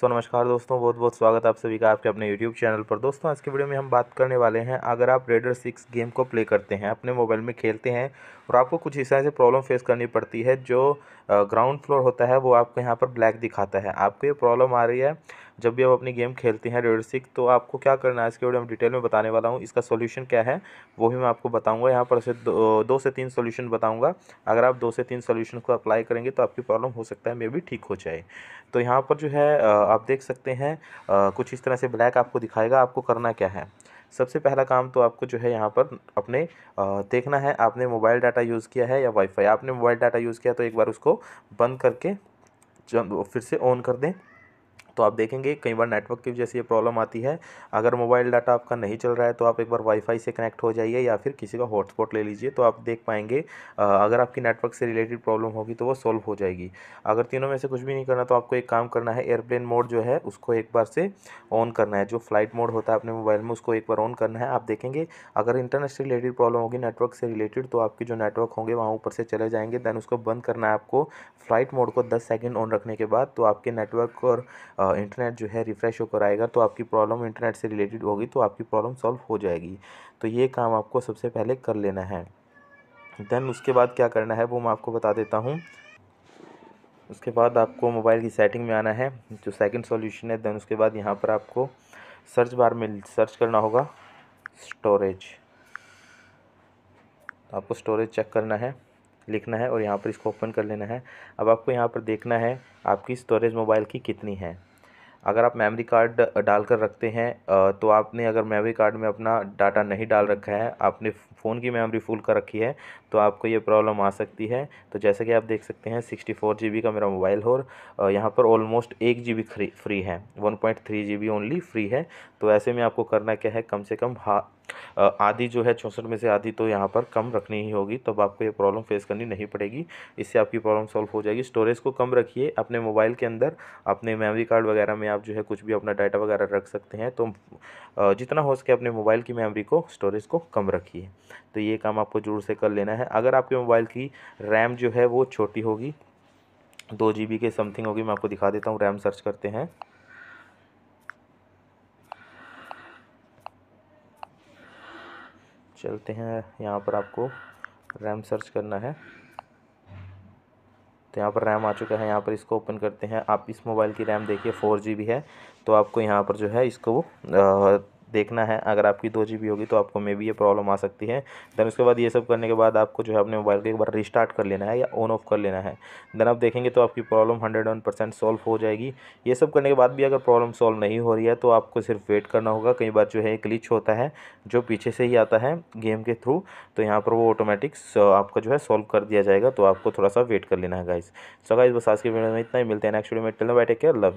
सो नमस्कार दोस्तों बहुत बहुत स्वागत है आप सभी का आपके अपने YouTube चैनल पर दोस्तों आज के वीडियो में हम बात करने वाले हैं अगर आप रेडर सिक्स गेम को प्ले करते हैं अपने मोबाइल में खेलते हैं और आपको कुछ हिस्सा तरह से प्रॉब्लम फेस करनी पड़ती है जो ग्राउंड फ्लोर होता है वो आपको यहाँ पर ब्लैक दिखाता है आपको ये प्रॉब्लम आ रही है जब भी आप अपनी गेम खेलते हैं रेड सिक तो आपको क्या करना है इसके बारे में डिटेल में बताने वाला हूँ इसका सोल्यूशन क्या है वो भी मैं आपको बताऊँगा यहाँ पर से दो, दो से तीन सोल्यूशन बताऊँगा अगर आप दो से तीन सोल्यूशन को अप्लाई करेंगे तो आपकी प्रॉब्लम हो सकता है मे भी ठीक हो जाए तो यहाँ पर जो है आप देख सकते हैं कुछ इस तरह से ब्लैक आपको दिखाएगा आपको करना क्या है सबसे पहला काम तो आपको जो है यहाँ पर अपने देखना है आपने मोबाइल डाटा यूज़ किया है या वाईफाई आपने मोबाइल डाटा यूज़ किया तो एक बार उसको बंद करके फिर से ऑन कर दें तो आप देखेंगे कई बार नेटवर्क की वजह से ये प्रॉब्लम आती है अगर मोबाइल डाटा आपका नहीं चल रहा है तो आप एक बार वाईफाई से कनेक्ट हो जाइए या फिर किसी का हॉटस्पॉट ले लीजिए तो आप देख पाएंगे अगर आपकी नेटवर्क से रिलेटेड प्रॉब्लम होगी तो वो सॉल्व हो जाएगी अगर तीनों में से कुछ भी नहीं करना तो आपको एक काम करना है एयरप्लेन मोड जो है उसको एक बार से ऑन करना है जो फ्लाइट मोड होता है अपने मोबाइल में उसको एक बार ऑन करना है आप देखेंगे अगर इंटरनेट से रिलेटेड प्रॉब्लम होगी नेटवर्क से रिलेटेड तो आपके जो नेटवर्क होंगे वहाँ ऊपर से चले जाएंगे दैन उसको बंद करना है आपको फ्लाइट मोड को दस सेकेंड ऑन रखने के बाद तो आपके नेटवर्क और इंटरनेट जो है रिफ़्रेश होकर आएगा तो आपकी प्रॉब्लम इंटरनेट से रिलेटेड होगी तो आपकी प्रॉब्लम सॉल्व हो जाएगी तो ये काम आपको सबसे पहले कर लेना है देन उसके बाद क्या करना है वो मैं आपको बता देता हूँ उसके बाद आपको मोबाइल की सेटिंग में आना है जो सेकंड सॉल्यूशन है देन उसके बाद यहाँ पर आपको सर्च बार में सर्च करना होगा स्टोरेज तो आपको स्टोरेज चेक करना है लिखना है और यहाँ पर इसको ओपन कर लेना है अब आपको यहाँ पर देखना है आपकी स्टोरेज मोबाइल की कितनी है अगर आप मेमरी कार्ड डाल कर रखते हैं तो आपने अगर मेमरी कार्ड में अपना डाटा नहीं डाल रखा है आपने फ़ोन की मेमोरी फुल कर रखी है तो आपको ये प्रॉब्लम आ सकती है तो जैसे कि आप देख सकते हैं सिक्सटी फोर जी बी का मेरा मोबाइल और यहाँ पर ऑलमोस्ट एक जी बी फ्री फ्री है one point three G B only free है तो ऐसे में आपको करना क्या है कम से कम हा आधी जो है चौंसठ में से आधी तो यहाँ पर कम रखनी ही होगी तब तो आपको ये प्रॉब्लम फेस करनी नहीं पड़ेगी इससे आपकी प्रॉब्लम सॉल्व हो जाएगी स्टोरेज को कम रखिए अपने मोबाइल के अंदर अपने मेमोरी कार्ड वगैरह में आप जो है कुछ भी अपना डाटा वगैरह रख सकते हैं तो जितना हो सके अपने मोबाइल की मेमरी को स्टोरेज को कम रखिए तो ये काम आपको ज़रूर से कर लेना है अगर आपके मोबाइल की रैम जो है वो छोटी होगी दो जी के समथिंग होगी मैं आपको दिखा देता हूँ रैम सर्च करते हैं चलते हैं यहाँ पर आपको रैम सर्च करना है तो यहाँ पर रैम आ चुका है यहाँ पर इसको ओपन करते हैं आप इस मोबाइल की रैम देखिए फोर जी है तो आपको यहाँ पर जो है इसको देखना है अगर आपकी दो जी होगी तो आपको मे भी ये प्रॉब्लम आ सकती है देन उसके बाद ये सब करने के बाद आपको जो है अपने मोबाइल को एक बार रिस्टार्ट कर लेना है या ऑन ऑफ कर लेना है देन आप देखेंगे तो आपकी problem hundred one percent solve हो जाएगी ये सब करने के बाद भी अगर प्रॉब्लम सॉल्व नहीं हो रही है तो आपको सिर्फ वेट करना होगा कई बार जो है क्लिच होता है जो पीछे से ही आता है गेम के थ्रू तो यहाँ पर वो ऑटोमेटिक आपका जो है सॉल्व कर दिया जाएगा तो आपको थोड़ा सा वेट कर लेना है गाइस सो गाइस बस आज के वीडियो में इतना ही मिलते हैं नेक्स्ट वीडियो में टेलो बैठे के लव